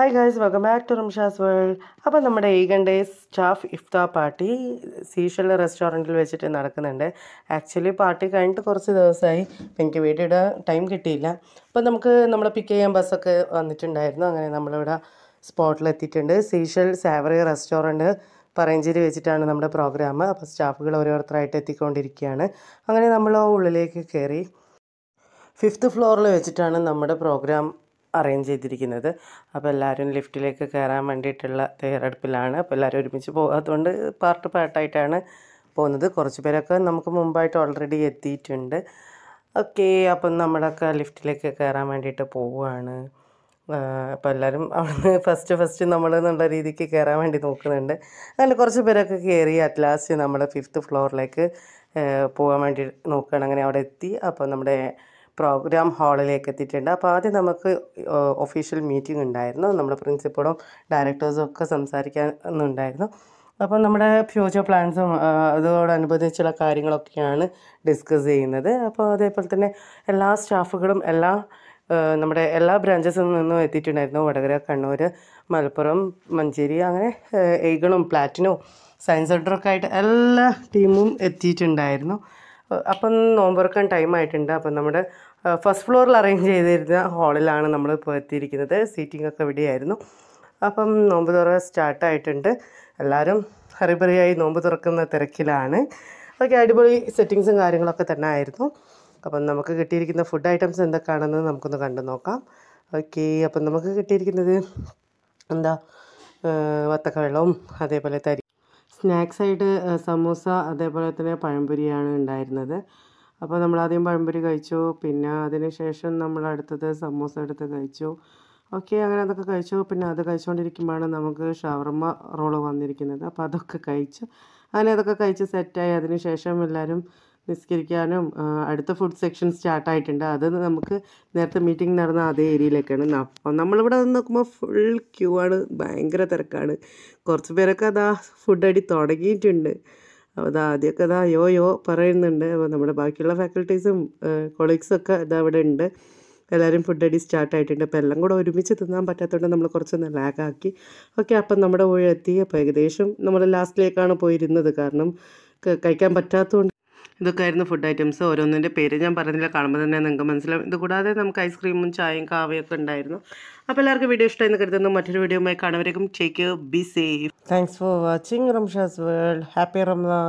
hi guys welcome back to Ramsha's world അപ്പോൾ നമ്മുടെ ഈഗൻ days staff iftar party Seashell റെസ്റ്റോറൻറ്റിൽ വെച്ചിട്ട് നടക്കുന്നുണ്ട് ആക്ച്വലി പാർട്ടി കഴിഞ്ഞിട്ട് കുറച്ച് ദിവസമായി എനിക്ക് വീട്ടിയുടെ ടൈം കിട്ടിയില്ല അപ്പോൾ നമുക്ക് നമ്മളെ പിക്ക് ചെയ്യാൻ ബസ്സൊക്കെ വന്നിട്ടുണ്ടായിരുന്നു അങ്ങനെ നമ്മളിവിടെ സ്പോട്ടിലെത്തിയിട്ടുണ്ട് സീഷൽ സാവറി റെസ്റ്റോറൻറ്റ് പറയഞ്ചേരി വെച്ചിട്ടാണ് നമ്മുടെ പ്രോഗ്രാം അപ്പോൾ സ്റ്റാഫുകൾ ഓരോരുത്തരായിട്ട് എത്തിക്കൊണ്ടിരിക്കുകയാണ് അങ്ങനെ നമ്മൾ ഉള്ളിലേക്ക് കയറി ഫിഫ്ത്ത് ഫ്ലോറിൽ വെച്ചിട്ടാണ് നമ്മുടെ പ്രോഗ്രാം അറേഞ്ച് ചെയ്തിരിക്കുന്നത് അപ്പോൾ എല്ലാവരും ലിഫ്റ്റിലേക്ക് കയറാൻ വേണ്ടിയിട്ടുള്ള തയ്യാറെടുപ്പിലാണ് അപ്പോൾ എല്ലാവരും ഒരുമിച്ച് പോകാത്തതുകൊണ്ട് പാർട്ട് പാർട്ടായിട്ടാണ് പോകുന്നത് കുറച്ച് പേരൊക്കെ നമുക്ക് മുമ്പായിട്ട് ഓൾറെഡി എത്തിയിട്ടുണ്ട് ഓക്കെ അപ്പം നമ്മളൊക്കെ ലിഫ്റ്റിലേക്ക് കയറാൻ വേണ്ടിയിട്ട് പോവുകയാണ് അപ്പോൾ എല്ലാവരും അവിടുന്ന് ഫസ്റ്റ് ഫസ്റ്റ് നമ്മൾ എന്നുള്ള രീതിക്ക് കയറാൻ വേണ്ടി നോക്കുന്നുണ്ട് അങ്ങനെ കുറച്ച് പേരൊക്കെ കയറി അറ്റ് ലാസ്റ്റ് നമ്മുടെ ഫിഫ്ത്ത് ഫ്ലോറിലേക്ക് പോകാൻ വേണ്ടി നോക്കുകയാണ് അങ്ങനെ അവിടെ എത്തി അപ്പോൾ നമ്മുടെ പ്രോഗ്രാം ഹാളിലേക്ക് എത്തിയിട്ടുണ്ട് അപ്പോൾ ആദ്യം നമുക്ക് ഒഫീഷ്യൽ മീറ്റിംഗ് ഉണ്ടായിരുന്നു നമ്മുടെ പ്രിൻസിപ്പളും ഡയറക്ടേഴ്സും ഒക്കെ സംസാരിക്കാനുണ്ടായിരുന്നു അപ്പോൾ നമ്മുടെ ഫ്യൂച്ചർ പ്ലാൻസും അതോടനുബന്ധിച്ചുള്ള കാര്യങ്ങളൊക്കെയാണ് ഡിസ്കസ് ചെയ്യുന്നത് അപ്പോൾ അതേപോലെ തന്നെ എല്ലാ സ്റ്റാഫുകളും എല്ലാ നമ്മുടെ എല്ലാ ബ്രാഞ്ചസിൽ നിന്നും എത്തിയിട്ടുണ്ടായിരുന്നു വടകര കണ്ണൂർ മലപ്പുറം മഞ്ചേരി അങ്ങനെ എയ്കളും പ്ലാറ്റിനോ സയൻസ് സെൻറ്ററൊക്കെ ആയിട്ട് എല്ലാ ടീമും എത്തിയിട്ടുണ്ടായിരുന്നു അപ്പം നോമ്പുറക്കാൻ ടൈം ആയിട്ടുണ്ട് അപ്പം നമ്മുടെ ഫസ്റ്റ് ഫ്ലോറിൽ അറേഞ്ച് ചെയ്തിരുന്ന ഹാളിലാണ് നമ്മൾ ഇപ്പോൾ എത്തിയിരിക്കുന്നത് സീറ്റിംഗ് ഒക്കെ ഇവിടെയായിരുന്നു അപ്പം നോമ്പ് തുറ സ്റ്റാർട്ടായിട്ടുണ്ട് എല്ലാവരും ഹറിബറിയായി നോമ്പ് തുറക്കുന്ന തിരക്കിലാണ് അതൊക്കെ അടിപൊളി സെറ്റിങ്സും കാര്യങ്ങളൊക്കെ തന്നെ ആയിരുന്നു അപ്പം നമുക്ക് കിട്ടിയിരിക്കുന്ന ഫുഡ് ഐറ്റംസ് എന്തൊക്കെയാണെന്ന് നമുക്കൊന്ന് കണ്ടു നോക്കാം ഓക്കെ അപ്പം നമുക്ക് കിട്ടിയിരിക്കുന്നത് എന്താ വത്തക്ക വെള്ളവും അതേപോലെ തരി സ്നാക്സ് ആയിട്ട് സമൂസ അതേപോലെ തന്നെ പഴംപൊരിയാണ് ഉണ്ടായിരുന്നത് അപ്പോൾ നമ്മൾ ആദ്യം പഴംപൊരി കഴിച്ചു പിന്നെ അതിന് ശേഷം നമ്മൾ അടുത്തത് സമൂസ എടുത്ത് കഴിച്ചു ഓക്കെ അങ്ങനെ അതൊക്കെ കഴിച്ചു പിന്നെ അത് കഴിച്ചുകൊണ്ടിരിക്കുമ്പോഴാണ് നമുക്ക് ഷവർമ റോള് വന്നിരിക്കുന്നത് അപ്പോൾ അതൊക്കെ കഴിച്ചു അങ്ങനെ അതൊക്കെ കഴിച്ച് സെറ്റായി അതിന് ശേഷം എല്ലാവരും നിസ്കരിക്കാനും അടുത്ത ഫുഡ് സെക്ഷൻ സ്റ്റാർട്ടായിട്ടുണ്ട് അത് നമുക്ക് നേരത്തെ മീറ്റിംഗ് നടന്ന അതേ ഏരിയയിലേക്കാണ് അപ്പം നമ്മളിവിടെ നിന്ന് നോക്കുമ്പോൾ ഫുൾ ക്യൂ ആണ് ഭയങ്കര തിരക്കാണ് കുറച്ച് പേരൊക്കെ അതാ ഫുഡ് അടി തുടങ്ങിയിട്ടുണ്ട് അപ്പോൾ അതാ ആദ്യമൊക്കെ അതാ യോ യോ പറയുന്നുണ്ട് അപ്പോൾ നമ്മുടെ ബാക്കിയുള്ള ഫാക്കൽറ്റീസും കൊളീഗ്സൊക്കെ ഇതാ അവിടെ ഉണ്ട് എല്ലാവരും ഫുഡ് അടി സ്റ്റാർട്ടായിട്ടുണ്ട് അപ്പോൾ എല്ലാം കൂടെ ഒരുമിച്ച് തിന്നാൻ പറ്റാത്തതുകൊണ്ട് നമ്മൾ കുറച്ചൊന്ന് ലാഗാക്കി ഓക്കെ അപ്പം നമ്മുടെ ഊഴെത്തി അപ്പോൾ ഏകദേശം നമ്മൾ ലാസ്റ്റിലേക്കാണ് പോയിരുന്നത് കാരണം കഴിക്കാൻ പറ്റാത്തതുകൊണ്ട് ഇതൊക്കെ ആയിരുന്നു ഫുഡ് ഐറ്റംസ് ഓരോന്നിൻ്റെ പേര് ഞാൻ പറഞ്ഞില്ല കാണുമ്പോൾ തന്നെ നിങ്ങൾക്ക് മനസ്സിലാവും ഇത് കൂടാതെ നമുക്ക് ഐസ്ക്രീമും ചായയും കാവയൊക്കെ ഉണ്ടായിരുന്നു അപ്പോൾ എല്ലാവർക്കും വീഡിയോ ഇഷ്ടമായി എന്ന് കരുതുന്നു മറ്റൊരു വീഡിയോ ആയി കാണുമ്പോഴേക്കും take be safe thanks for watching Ramsha's world happy Ramzan